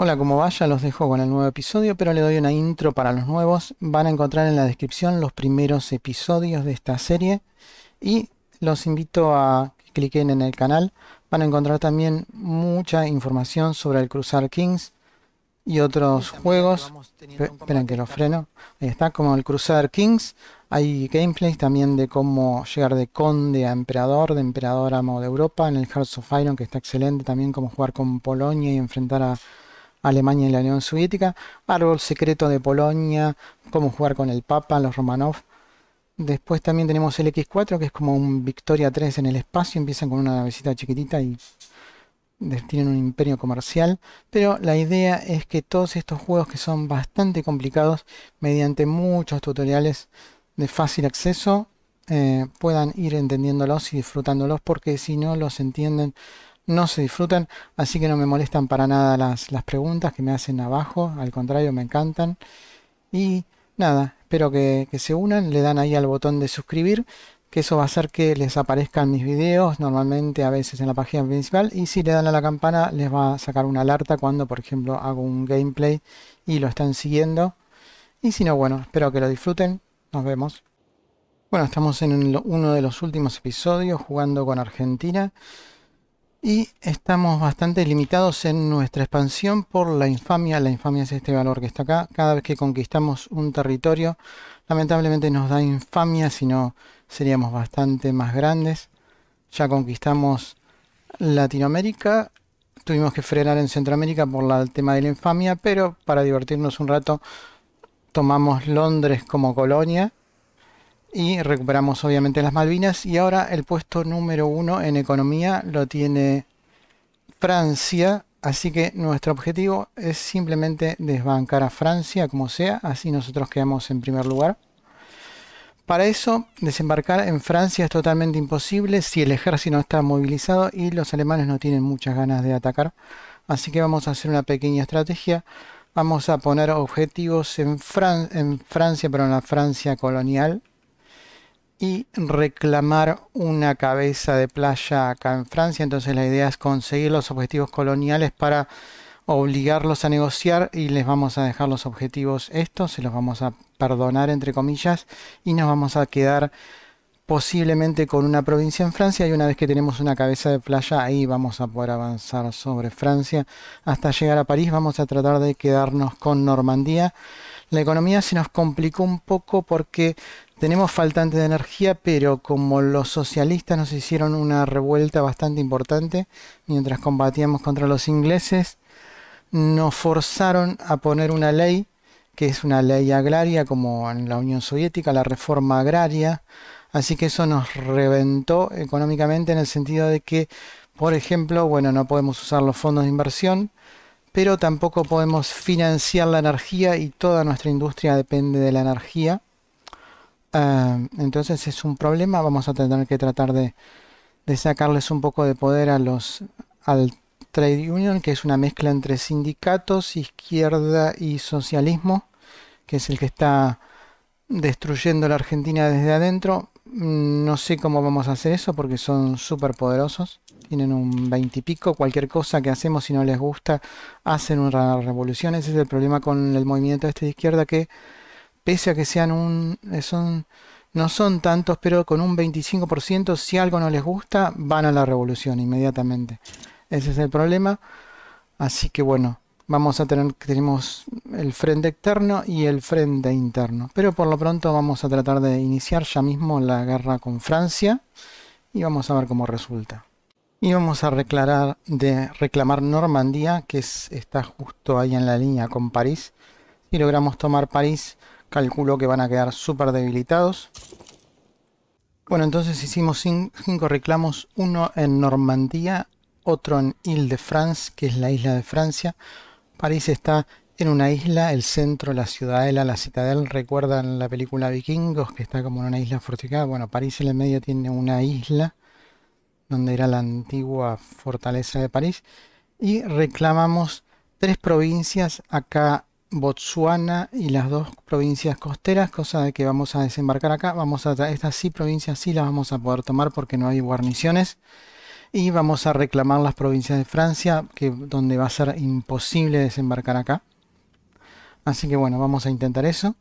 Hola, como vaya, los dejo con el nuevo episodio, pero le doy una intro para los nuevos. Van a encontrar en la descripción los primeros episodios de esta serie y los invito a que cliquen en el canal. Van a encontrar también mucha información sobre el Cruzar Kings y otros juegos. Esperen que lo freno. Ahí está, como el Cruzar Kings. Hay gameplays también de cómo llegar de conde a emperador, de emperador a modo de Europa, en el Hearts of Iron, que está excelente también, cómo jugar con Polonia y enfrentar a Alemania y la Unión Soviética, Árbol Secreto de Polonia, Cómo jugar con el Papa, los Romanov. Después también tenemos el X4, que es como un Victoria 3 en el espacio, empiezan con una navecita chiquitita y tienen un imperio comercial, pero la idea es que todos estos juegos que son bastante complicados, mediante muchos tutoriales de fácil acceso, eh, puedan ir entendiéndolos y disfrutándolos, porque si no los entienden, no se disfrutan, así que no me molestan para nada las, preguntas que me hacen abajo, al contrario, me encantan. Y nada, espero que, que, se unan, le dan ahí al botón de suscribir, que eso va a hacer que les aparezcan mis videos, normalmente a veces en la página principal, y si le dan a la campana les va a sacar una alerta cuando, por ejemplo, hago un gameplay y lo están siguiendo. Y si no, bueno, espero que lo disfruten, nos vemos. Bueno, estamos en uno de los últimos episodios jugando con Argentina y estamos bastante limitados en nuestra expansión por la infamia. La infamia es este valor que está acá. Cada vez que conquistamos un territorio, lamentablemente nos da infamia, si no seríamos bastante más grandes. Ya conquistamos Latinoamérica, tuvimos que frenar en Centroamérica por el tema de la infamia, pero para divertirnos un rato tomamos Londres como colonia y recuperamos obviamente las Malvinas y ahora el puesto número uno en economía lo tiene Francia así que nuestro objetivo es simplemente desbancar a Francia como sea así nosotros quedamos en primer lugar para eso desembarcar en Francia es totalmente imposible si el ejército no está movilizado y los alemanes no tienen muchas ganas de atacar así que vamos a hacer una pequeña estrategia vamos a poner objetivos en, en Francia pero en la Francia colonial y reclamar una cabeza de playa acá en Francia. Entonces la idea es conseguir los objetivos coloniales para obligarlos a negociar y les vamos a dejar los objetivos estos, se los vamos a perdonar entre comillas y nos vamos a quedar posiblemente con una provincia en Francia y una vez que tenemos una cabeza de playa ahí vamos a poder avanzar sobre Francia hasta llegar a París vamos a tratar de quedarnos con Normandía la economía se nos complicó un poco porque tenemos faltante de energía, pero como los socialistas nos hicieron una revuelta bastante importante mientras combatíamos contra los ingleses, nos forzaron a poner una ley, que es una ley agraria como en la Unión Soviética, la reforma agraria, así que eso nos reventó económicamente en el sentido de que, por ejemplo, bueno, no podemos usar los fondos de inversión, pero tampoco podemos financiar la energía y toda nuestra industria depende de la energía Ah, entonces es un problema, vamos a tener que tratar de, sacarles un poco de poder a los al Trade Union, que es una mezcla entre sindicatos, izquierda y socialismo, que es el que está destruyendo la Argentina desde adentro. Mm, no sé cómo vamos a hacer eso porque son súper poderosos. Tienen un 20 y Cualquier cosa que hacemos, si no les gusta, hacen una revolución. Ese es el problema con el movimiento este de izquierda que pese a que sean un, eh, son, no son tantos, pero con un 25%, si algo no les gusta, van a la revolución inmediatamente. Ese es el problema. Así que bueno, vamos a tener, tenemos el frente externo y el frente interno. Pero por lo pronto vamos a tratar de iniciar ya mismo la guerra con Francia y vamos a ver cómo resulta. Y vamos a reclamar, Normandía, que está justo ahí en la línea con París. Si logramos tomar París, Calculo que van a quedar súper debilitados. Bueno, entonces hicimos cinco reclamos, uno en Normandía, otro en Ile-de-France, que es la isla de Francia. París está en una isla, el centro, la ciudadela, la citadel, recuerdan la película Vikingos, que está como en una isla fortificada. Bueno, París en el medio tiene una isla, donde era la antigua fortaleza de París. Y reclamamos tres provincias acá Botsuana y las dos provincias costeras, cosa de que vamos a desembarcar acá. Vamos a estas sí provincias sí las vamos a poder tomar porque no hay guarniciones y vamos a reclamar las provincias de Francia, que donde va a ser imposible desembarcar acá. Así que bueno, vamos a intentar eso.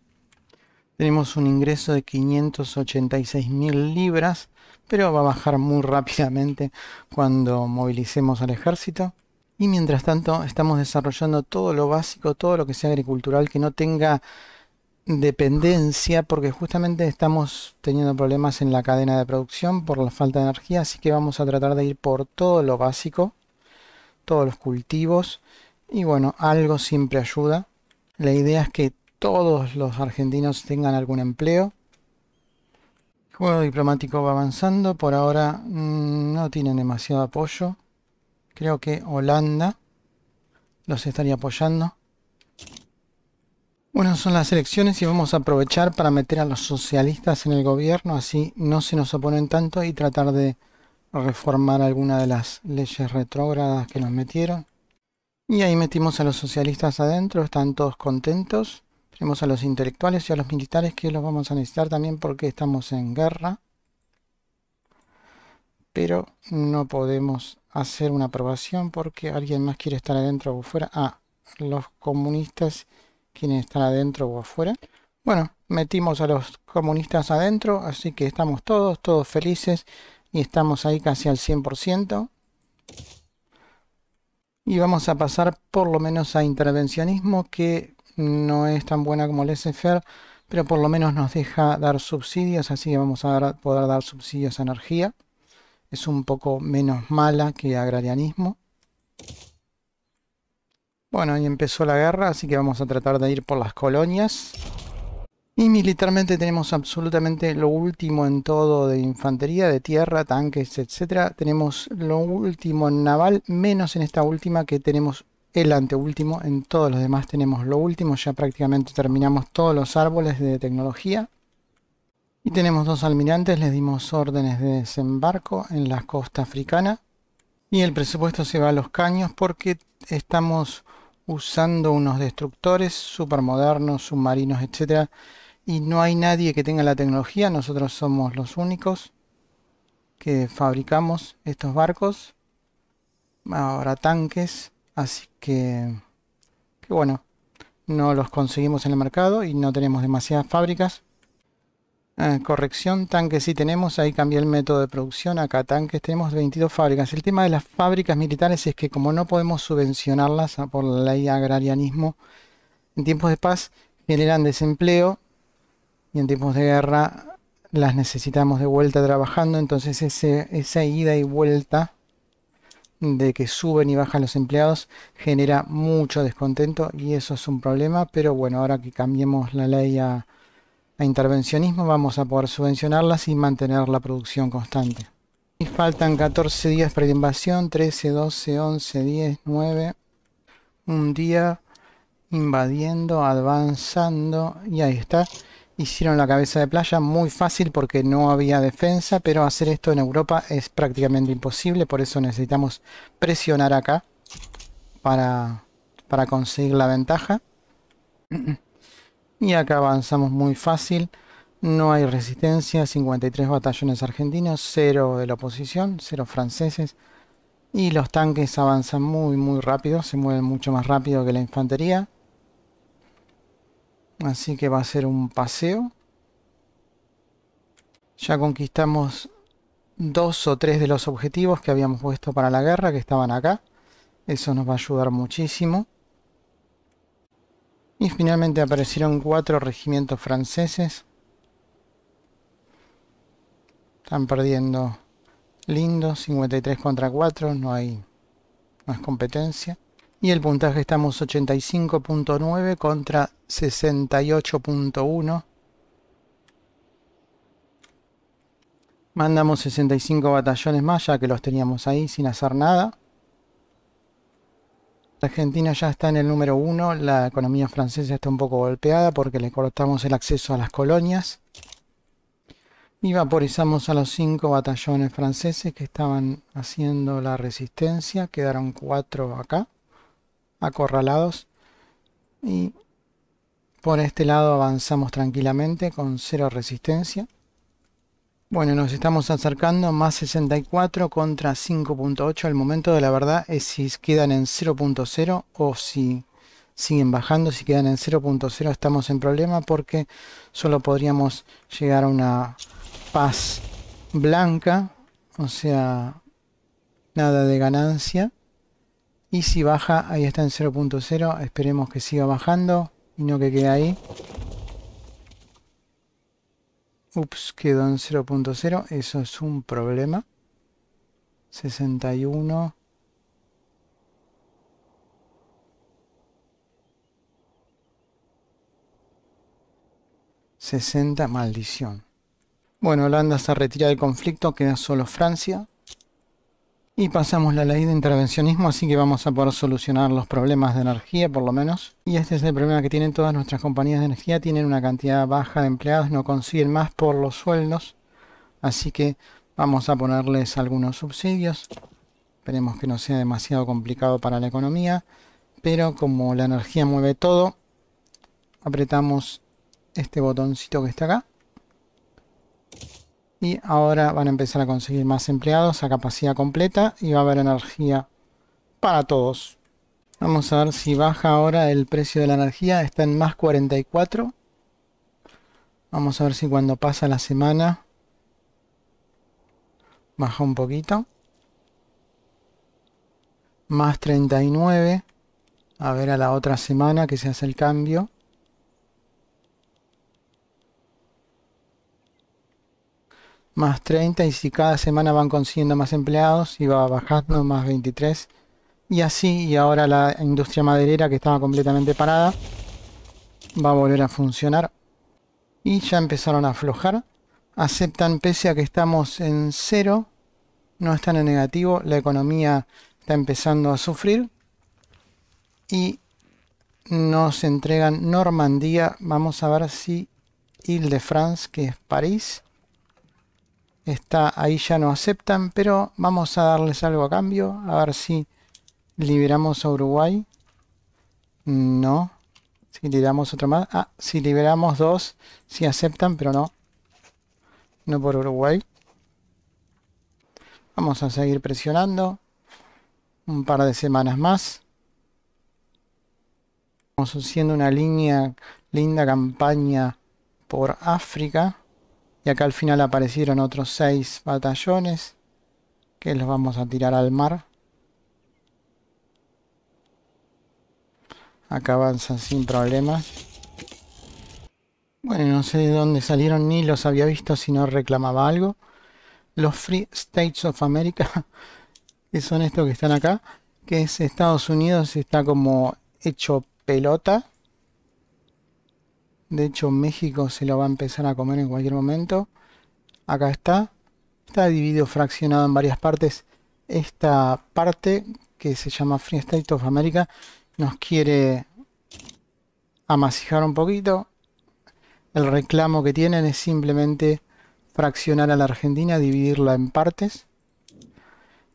Tenemos un ingreso de 586.000 libras, pero va a bajar muy rápidamente cuando movilicemos al ejército. Y mientras tanto estamos desarrollando todo lo básico, todo lo que sea agricultural, que no tenga dependencia, porque justamente estamos teniendo problemas en la cadena de producción por la falta de energía, así que vamos a tratar de ir por todo lo básico, todos los cultivos, y bueno, algo siempre ayuda. La idea es que todos los argentinos tengan algún empleo. El juego diplomático va avanzando, por ahora mm, no tienen demasiado apoyo. Creo que Holanda los estaría apoyando. Bueno, son las elecciones y vamos a aprovechar para meter a los socialistas en el gobierno, así no se nos oponen tanto y tratar de reformar alguna de las leyes retrógradas que nos metieron. Y ahí metimos a los socialistas adentro, están todos contentos. Tenemos a los intelectuales y a los militares que los vamos a necesitar también porque estamos en guerra pero no podemos hacer una aprobación porque alguien más quiere estar adentro o afuera. Ah, los comunistas quieren estar adentro o afuera. Bueno, metimos a los comunistas adentro, así que estamos todos, todos felices y estamos ahí casi al 100%. Y vamos a pasar por lo menos a intervencionismo, que no es tan buena como el SFR, e pero por lo menos nos deja dar subsidios, así que vamos a poder dar subsidios a energía es un poco menos mala que agrarianismo. Bueno, ahí empezó la guerra, así que vamos a tratar de ir por las colonias. Y militarmente tenemos absolutamente lo último en todo de infantería, de tierra, tanques, etc. Tenemos lo último en naval, menos en esta última que tenemos el anteúltimo. En todos los demás tenemos lo último, ya prácticamente terminamos todos los árboles de tecnología. Y tenemos dos almirantes, les dimos órdenes de desembarco en la costa africana. Y el presupuesto se va a los caños porque estamos usando unos destructores supermodernos, submarinos, etcétera, Y no hay nadie que tenga la tecnología, nosotros somos los únicos que fabricamos estos barcos. Ahora tanques, así que, que bueno, no los conseguimos en el mercado y no tenemos demasiadas fábricas. Ah, corrección, tanques sí tenemos, ahí cambié el método de producción, acá tanques tenemos 22 fábricas. El tema de las fábricas militares es que como no podemos subvencionarlas por la ley agrarianismo, en tiempos de paz generan desempleo y en tiempos de guerra las necesitamos de vuelta trabajando, entonces ese, esa ida y vuelta de que suben y bajan los empleados genera mucho descontento y eso es un problema, pero bueno, ahora que cambiemos la ley a a intervencionismo vamos a poder subvencionarlas y mantener la producción constante. Y faltan 14 días para la invasión, 13, 12, 11, 10, 9, un día invadiendo, avanzando y ahí está. Hicieron la cabeza de playa muy fácil porque no había defensa, pero hacer esto en Europa es prácticamente imposible, por eso necesitamos presionar acá para, para conseguir la ventaja. y acá avanzamos muy fácil. No hay resistencia, 53 batallones argentinos, 0 de la oposición, 0 franceses. Y los tanques avanzan muy muy rápido, se mueven mucho más rápido que la infantería. Así que va a ser un paseo. Ya conquistamos dos o tres de los objetivos que habíamos puesto para la guerra, que estaban acá. Eso nos va a ayudar muchísimo. Y finalmente aparecieron cuatro regimientos franceses. Están perdiendo lindo, 53 contra 4, no hay más competencia. Y el puntaje estamos 85.9 contra 68.1. Mandamos 65 batallones más ya que los teníamos ahí sin hacer nada. Argentina ya está en el número uno, la economía francesa está un poco golpeada porque le cortamos el acceso a las colonias y vaporizamos a los cinco batallones franceses que estaban haciendo la resistencia, quedaron cuatro acá, acorralados y por este lado avanzamos tranquilamente con cero resistencia. Bueno, nos estamos acercando más 64 contra 5.8. al momento de la verdad es si quedan en 0.0 o si siguen bajando. Si quedan en 0.0 estamos en problema porque solo podríamos llegar a una paz blanca. O sea, nada de ganancia. Y si baja, ahí está en 0.0. Esperemos que siga bajando y no que quede ahí. Ups, quedó en 0.0. Eso es un problema. 61. ...60, maldición. Bueno, Holanda se retira del conflicto, queda solo Francia. Y pasamos la ley de intervencionismo, así que vamos a poder solucionar los problemas de energía por lo menos. Y este es el problema que tienen todas nuestras compañías de energía, tienen una cantidad baja de empleados, no consiguen más por los sueldos. Así que vamos a ponerles algunos subsidios. Esperemos que no sea demasiado complicado para la economía, pero como la energía mueve todo, apretamos este botoncito que está acá y ahora van a empezar a conseguir más empleados a capacidad completa y va a haber energía para todos. Vamos a ver si baja ahora el precio de la energía, está en más 44. Vamos a ver si cuando pasa la semana baja un poquito. Más 39. A ver a la otra semana que se hace el cambio. más 30 y si cada semana van consiguiendo más empleados y iba bajando más 23 y así y ahora la industria maderera que estaba completamente parada va a volver a funcionar y ya empezaron a aflojar aceptan pese a que estamos en cero no están en negativo la economía está empezando a sufrir y nos entregan Normandía vamos a ver si Ile de France que es París está ahí ya no aceptan, pero vamos a darles algo a cambio, a ver si liberamos a Uruguay. No, si le más, ah, si liberamos dos, si aceptan, pero no, no por Uruguay. Vamos a seguir presionando un par de semanas más. Vamos haciendo una línea, linda campaña por África. Y acá al final aparecieron otros seis batallones que los vamos a tirar al mar. Acá avanzan sin problemas. Bueno, no sé de dónde salieron ni los había visto si no reclamaba algo. Los Free States of America, que son estos que están acá, que es Estados Unidos, está como hecho pelota de hecho, México se lo va a empezar a comer en cualquier momento. Acá está. Está dividido, fraccionado en varias partes. Esta parte, que se llama Free State of America, nos quiere amasijar un poquito. El reclamo que tienen es simplemente fraccionar a la Argentina, dividirla en partes.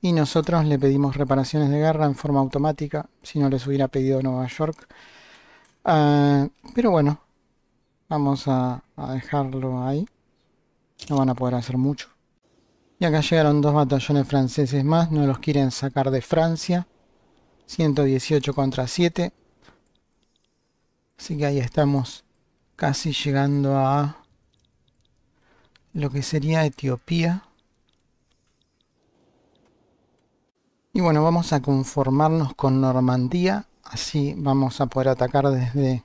Y nosotros le pedimos reparaciones de guerra en forma automática, si no les hubiera pedido Nueva York. Ah, pero bueno, Vamos a, dejarlo ahí. No van a poder hacer mucho. Y acá llegaron dos batallones franceses más. No los quieren sacar de Francia. 118 contra 7. Así que ahí estamos casi llegando a lo que sería Etiopía. Y bueno, vamos a conformarnos con Normandía, así vamos a poder atacar desde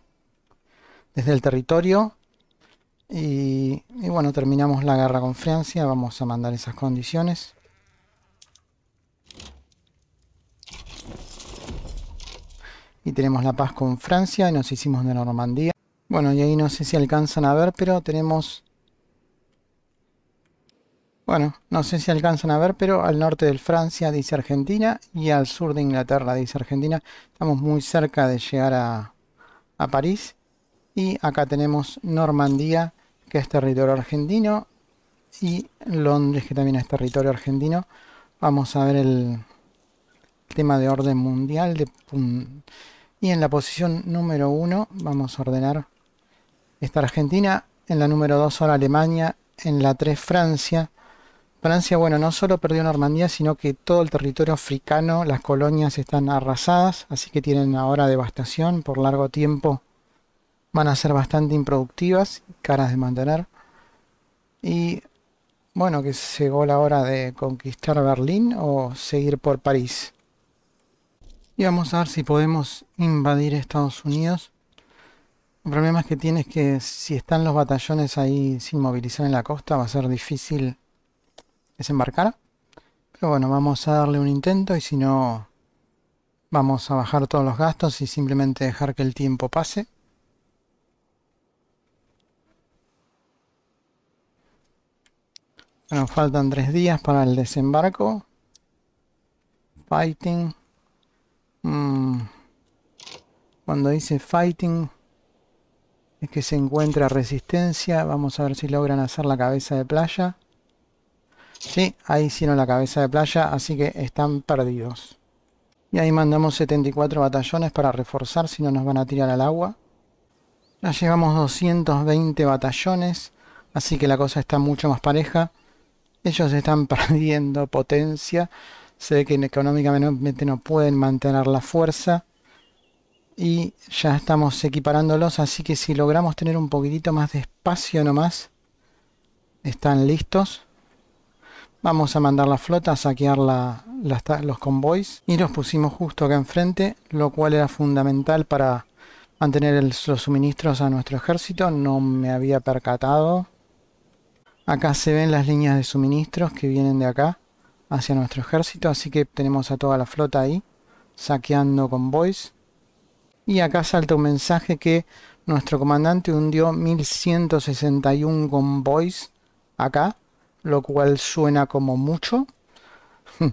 desde el territorio. Y, bueno, terminamos la guerra con Francia, vamos a mandar esas condiciones. Y tenemos la paz con Francia y nos hicimos de Normandía. Bueno, y ahí no sé si alcanzan a ver, pero tenemos... Bueno, no sé si alcanzan a ver, pero al norte de Francia dice Argentina y al sur de Inglaterra dice Argentina. Estamos muy cerca de llegar a, a París. Y acá tenemos Normandía, que es territorio argentino, y Londres, que también es territorio argentino. Vamos a ver el tema de orden mundial. y en la posición número 1 vamos a ordenar esta Argentina, en la número 2 ahora Alemania, en la 3 Francia. Francia, bueno, no solo perdió Normandía, sino que todo el territorio africano, las colonias están arrasadas, así que tienen ahora devastación por largo tiempo van a ser bastante improductivas, caras de mantener. Y bueno, que llegó la hora de conquistar Berlín o seguir por París. Y vamos a ver si podemos invadir Estados Unidos. El problema que tiene que si están los batallones ahí sin movilizar en la costa va a ser difícil desembarcar. Pero bueno, vamos a darle un intento y si no vamos a bajar todos los gastos y simplemente dejar que el tiempo pase. Nos faltan tres días para el desembarco. Fighting. Mm. Cuando dice fighting es que se encuentra resistencia. Vamos a ver si logran hacer la cabeza de playa. Sí, ahí hicieron la cabeza de playa, así que están perdidos. Y ahí mandamos 74 batallones para reforzar, si no nos van a tirar al agua. Ya llevamos 220 batallones, así que la cosa está mucho más pareja ellos están perdiendo potencia, se ve que económicamente no pueden mantener la fuerza y ya estamos equiparándolos, así que si logramos tener un poquitito más de espacio nomás, están listos. Vamos a mandar la flota a saquear los convoys y nos pusimos justo acá enfrente, lo cual era fundamental para mantener los suministros a nuestro ejército, no me había percatado. Acá se ven las líneas de suministros que vienen de acá hacia nuestro ejército, así que tenemos a toda la flota ahí saqueando convoys. Y acá salta un mensaje que nuestro comandante hundió 1161 convoys acá, lo cual suena como mucho.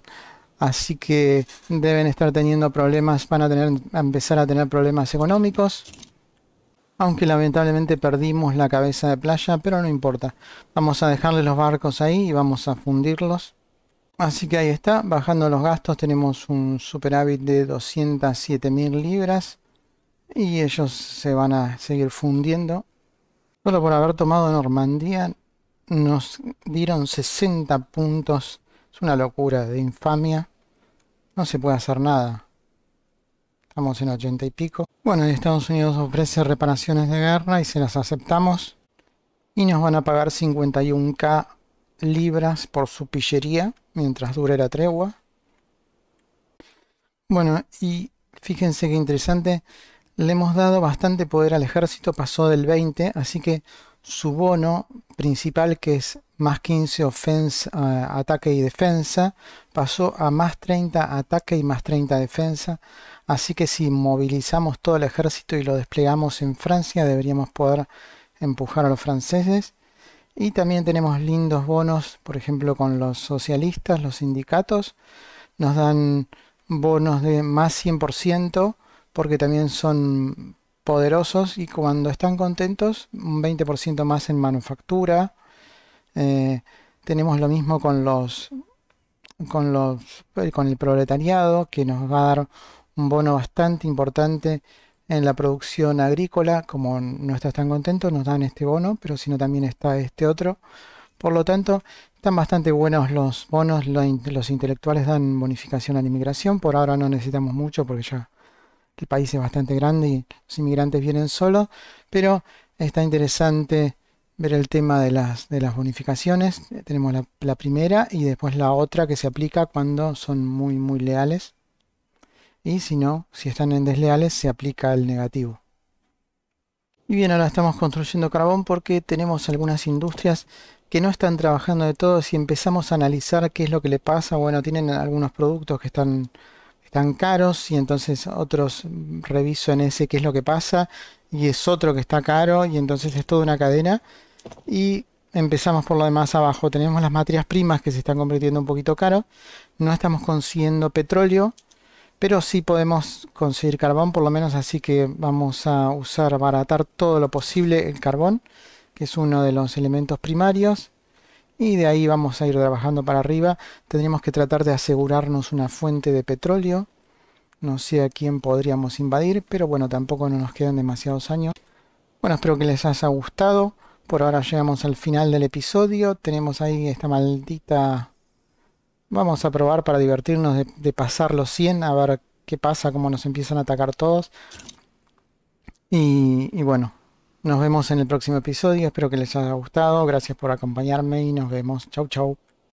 así que deben estar teniendo problemas, van a, tener, empezar a tener problemas económicos aunque lamentablemente perdimos la cabeza de playa, pero no importa. Vamos a dejarle los barcos ahí y vamos a fundirlos. Así que ahí está, bajando los gastos tenemos un superávit de 207.000 mil libras y ellos se van a seguir fundiendo. Solo por haber tomado Normandía nos dieron 60 puntos. Es una locura de infamia. No se puede hacer nada estamos en 80 y pico. Bueno, Estados Unidos ofrece reparaciones de guerra y se las aceptamos. Y nos van a pagar 51k libras por su pillería mientras dure la tregua. Bueno, y fíjense qué interesante, le hemos dado bastante poder al ejército, pasó del 20, así que su bono principal que es más 15 offense ataque y defensa, pasó a más 30 ataque y más 30 defensa, Así que si movilizamos todo el ejército y lo desplegamos en Francia, deberíamos poder empujar a los franceses. Y también tenemos lindos bonos, por ejemplo, con los socialistas, los sindicatos. Nos dan bonos de más 100% porque también son poderosos y cuando están contentos, un 20% más en manufactura. Eh, tenemos lo mismo con los con los con el proletariado que nos va a dar un bono bastante importante en la producción agrícola, como no estás tan contento, nos dan este bono, pero si no también está este otro. Por lo tanto, están bastante buenos los bonos, los intelectuales dan bonificación a la inmigración, por ahora no necesitamos mucho porque ya el país es bastante grande y los inmigrantes vienen solos, pero está interesante ver el tema de las, de las bonificaciones. Tenemos la, la primera y después la otra que se aplica cuando son muy, muy leales. Y si no, si están en desleales, se aplica el negativo. Y bien, ahora estamos construyendo carbón porque tenemos algunas industrias que no están trabajando de todo. Si empezamos a analizar qué es lo que le pasa, bueno, tienen algunos productos que están, caros y entonces otros reviso en ese qué es lo que pasa y es otro que está caro y entonces es toda una cadena. Y empezamos por lo demás abajo. Tenemos las materias primas que se están convirtiendo un poquito caro. No estamos consiguiendo petróleo pero sí podemos conseguir carbón por lo menos así que vamos a usar baratar todo lo posible el carbón que es uno de los elementos primarios y de ahí vamos a ir trabajando para arriba tendríamos que tratar de asegurarnos una fuente de petróleo no sé a quién podríamos invadir pero bueno tampoco no nos quedan demasiados años bueno espero que les haya gustado por ahora llegamos al final del episodio tenemos ahí esta maldita Vamos a probar para divertirnos de, pasar los 100, a ver qué pasa, cómo nos empiezan a atacar todos. y bueno, nos vemos en el próximo episodio. Espero que les haya gustado. Gracias por acompañarme y nos vemos. Chau, chau.